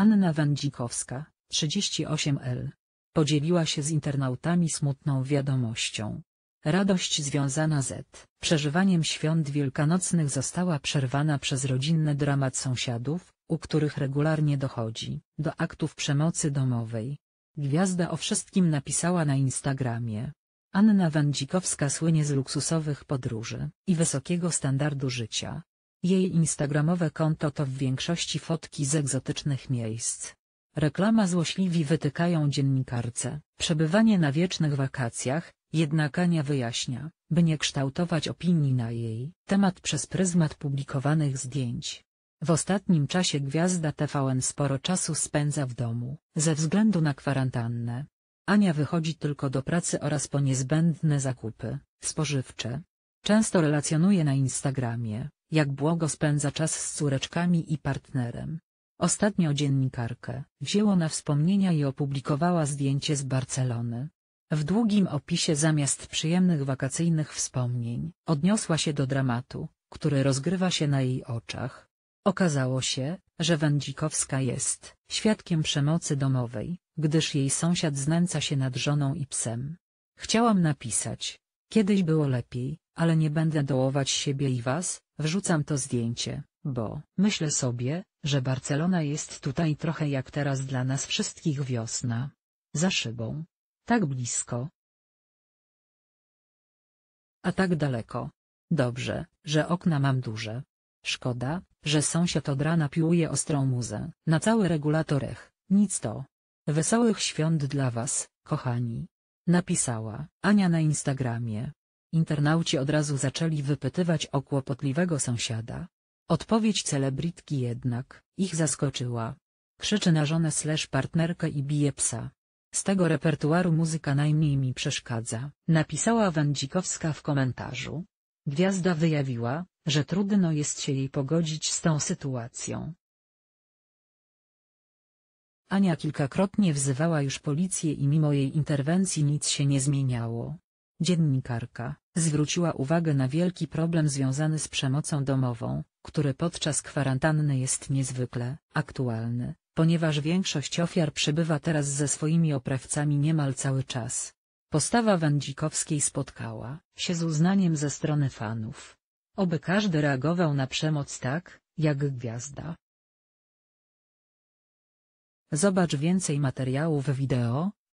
Anna Wędzikowska, 38L. Podzieliła się z internautami smutną wiadomością. Radość związana z przeżywaniem świąt wielkanocnych została przerwana przez rodzinny dramat sąsiadów, u których regularnie dochodzi do aktów przemocy domowej. Gwiazda o wszystkim napisała na Instagramie. Anna Wędzikowska słynie z luksusowych podróży i wysokiego standardu życia. Jej instagramowe konto to w większości fotki z egzotycznych miejsc. Reklama złośliwi wytykają dziennikarce, przebywanie na wiecznych wakacjach, jednak Ania wyjaśnia, by nie kształtować opinii na jej temat przez pryzmat publikowanych zdjęć. W ostatnim czasie gwiazda TVN sporo czasu spędza w domu, ze względu na kwarantannę. Ania wychodzi tylko do pracy oraz po niezbędne zakupy spożywcze. Często relacjonuje na Instagramie, jak błogo spędza czas z córeczkami i partnerem. Ostatnio dziennikarkę wzięło na wspomnienia i opublikowała zdjęcie z Barcelony. W długim opisie zamiast przyjemnych wakacyjnych wspomnień, odniosła się do dramatu, który rozgrywa się na jej oczach. Okazało się, że Wędzikowska jest świadkiem przemocy domowej, gdyż jej sąsiad znęca się nad żoną i psem. Chciałam napisać. Kiedyś było lepiej, ale nie będę dołować siebie i was, Wrzucam to zdjęcie, bo myślę sobie, że Barcelona jest tutaj trochę jak teraz dla nas wszystkich wiosna. Za szybą. Tak blisko. A tak daleko. Dobrze, że okna mam duże. Szkoda, że sąsiad od rana piłuje ostrą muzę. Na cały regulatorech, nic to. Wesołych świąt dla was, kochani. Napisała Ania na Instagramie. Internauci od razu zaczęli wypytywać o kłopotliwego sąsiada. Odpowiedź celebrytki jednak, ich zaskoczyła. Krzyczy na żonę slash partnerkę i bije psa. Z tego repertuaru muzyka najmniej mi przeszkadza, napisała Wędzikowska w komentarzu. Gwiazda wyjawiła, że trudno jest się jej pogodzić z tą sytuacją. Ania kilkakrotnie wzywała już policję i mimo jej interwencji nic się nie zmieniało. Dziennikarka zwróciła uwagę na wielki problem związany z przemocą domową, który podczas kwarantanny jest niezwykle aktualny, ponieważ większość ofiar przebywa teraz ze swoimi oprawcami niemal cały czas. Postawa Wędzikowskiej spotkała się z uznaniem ze strony fanów. Oby każdy reagował na przemoc tak, jak gwiazda. Zobacz więcej materiałów wideo,